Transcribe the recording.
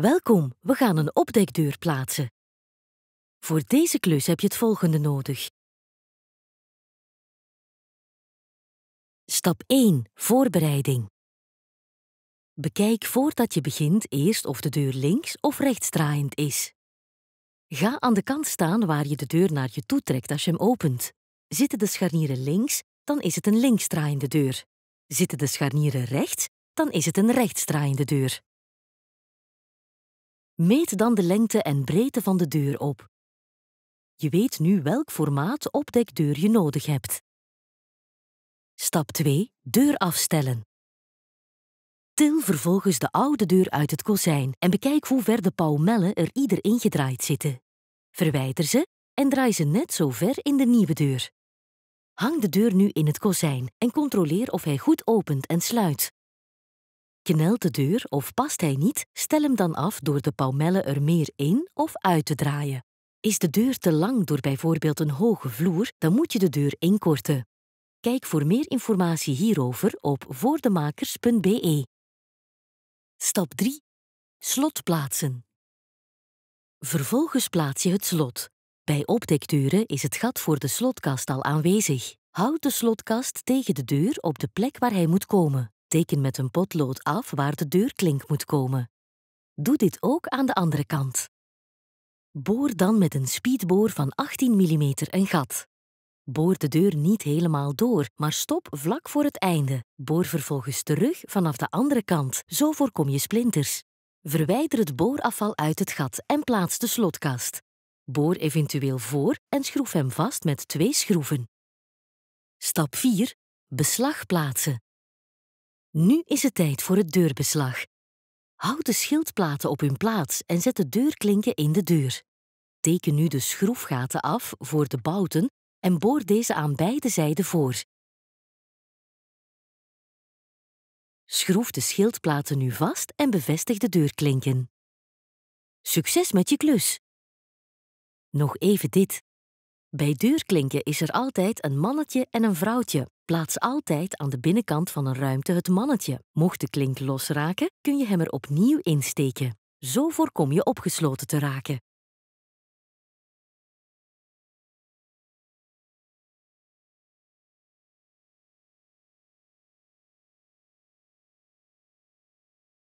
Welkom, we gaan een opdekdeur plaatsen. Voor deze klus heb je het volgende nodig. Stap 1. Voorbereiding. Bekijk voordat je begint eerst of de deur links of rechtsdraaiend is. Ga aan de kant staan waar je de deur naar je toe trekt als je hem opent. Zitten de scharnieren links, dan is het een linksdraaiende deur. Zitten de scharnieren rechts, dan is het een rechtsdraaiende deur. Meet dan de lengte en breedte van de deur op. Je weet nu welk formaat opdekdeur je nodig hebt. Stap 2. Deur afstellen. Til vervolgens de oude deur uit het kozijn en bekijk hoe ver de pauwmellen er ieder ingedraaid zitten. Verwijder ze en draai ze net zo ver in de nieuwe deur. Hang de deur nu in het kozijn en controleer of hij goed opent en sluit. Knelt de deur of past hij niet, stel hem dan af door de palmellen er meer in of uit te draaien. Is de deur te lang door bijvoorbeeld een hoge vloer, dan moet je de deur inkorten. Kijk voor meer informatie hierover op voordemakers.be. Stap 3. Slot plaatsen. Vervolgens plaats je het slot. Bij opdekdeuren is het gat voor de slotkast al aanwezig. Houd de slotkast tegen de deur op de plek waar hij moet komen. Teken met een potlood af waar de deurklink moet komen. Doe dit ook aan de andere kant. Boor dan met een speedboor van 18 mm een gat. Boor de deur niet helemaal door, maar stop vlak voor het einde. Boor vervolgens terug vanaf de andere kant, zo voorkom je splinters. Verwijder het boorafval uit het gat en plaats de slotkast. Boor eventueel voor en schroef hem vast met twee schroeven. Stap 4. Beslag plaatsen. Nu is het tijd voor het deurbeslag. Houd de schildplaten op hun plaats en zet de deurklinken in de deur. Teken nu de schroefgaten af voor de bouten en boor deze aan beide zijden voor. Schroef de schildplaten nu vast en bevestig de deurklinken. Succes met je klus! Nog even dit. Bij deurklinken is er altijd een mannetje en een vrouwtje. Plaats altijd aan de binnenkant van een ruimte het mannetje. Mocht de klink losraken, kun je hem er opnieuw insteken. Zo voorkom je opgesloten te raken.